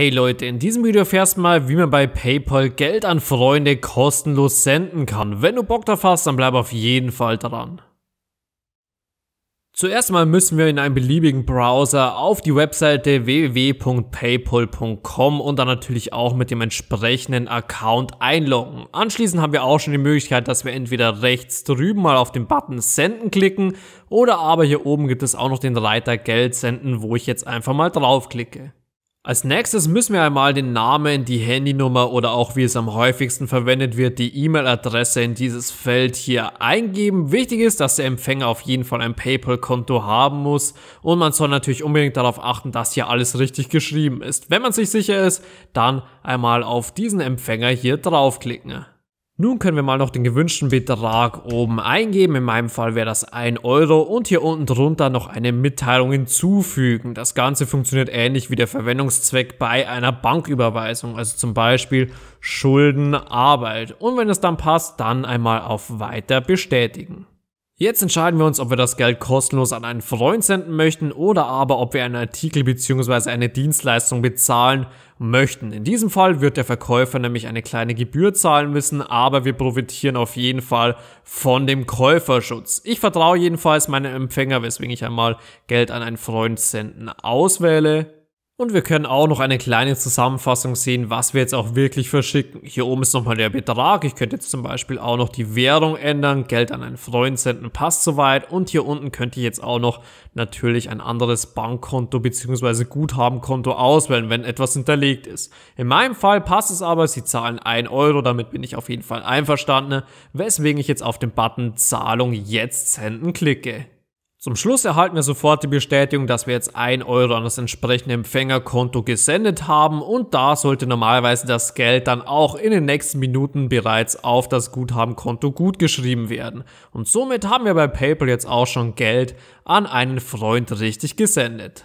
Hey Leute, in diesem Video erfährst du mal, wie man bei Paypal Geld an Freunde kostenlos senden kann. Wenn du Bock drauf hast, dann bleib auf jeden Fall dran. Zuerst mal müssen wir in einem beliebigen Browser auf die Webseite www.paypal.com und dann natürlich auch mit dem entsprechenden Account einloggen. Anschließend haben wir auch schon die Möglichkeit, dass wir entweder rechts drüben mal auf den Button Senden klicken oder aber hier oben gibt es auch noch den Reiter Geld senden, wo ich jetzt einfach mal draufklicke. Als nächstes müssen wir einmal den Namen, die Handynummer oder auch wie es am häufigsten verwendet wird, die E-Mail-Adresse in dieses Feld hier eingeben. Wichtig ist, dass der Empfänger auf jeden Fall ein PayPal-Konto haben muss und man soll natürlich unbedingt darauf achten, dass hier alles richtig geschrieben ist. Wenn man sich sicher ist, dann einmal auf diesen Empfänger hier draufklicken. Nun können wir mal noch den gewünschten Betrag oben eingeben, in meinem Fall wäre das 1 Euro und hier unten drunter noch eine Mitteilung hinzufügen. Das Ganze funktioniert ähnlich wie der Verwendungszweck bei einer Banküberweisung, also zum Beispiel Schuldenarbeit. und wenn es dann passt, dann einmal auf Weiter bestätigen. Jetzt entscheiden wir uns, ob wir das Geld kostenlos an einen Freund senden möchten oder aber ob wir einen Artikel bzw. eine Dienstleistung bezahlen möchten. In diesem Fall wird der Verkäufer nämlich eine kleine Gebühr zahlen müssen, aber wir profitieren auf jeden Fall von dem Käuferschutz. Ich vertraue jedenfalls meinem Empfänger, weswegen ich einmal Geld an einen Freund senden auswähle und wir können auch noch eine kleine Zusammenfassung sehen, was wir jetzt auch wirklich verschicken. Hier oben ist nochmal der Betrag. Ich könnte jetzt zum Beispiel auch noch die Währung ändern, Geld an einen Freund senden, passt soweit. Und hier unten könnte ich jetzt auch noch natürlich ein anderes Bankkonto bzw. Guthabenkonto auswählen, wenn etwas hinterlegt ist. In meinem Fall passt es aber, sie zahlen 1 Euro, damit bin ich auf jeden Fall einverstanden, weswegen ich jetzt auf den Button Zahlung jetzt senden klicke. Zum Schluss erhalten wir sofort die Bestätigung, dass wir jetzt 1 Euro an das entsprechende Empfängerkonto gesendet haben und da sollte normalerweise das Geld dann auch in den nächsten Minuten bereits auf das Guthabenkonto gutgeschrieben werden. Und somit haben wir bei PayPal jetzt auch schon Geld an einen Freund richtig gesendet.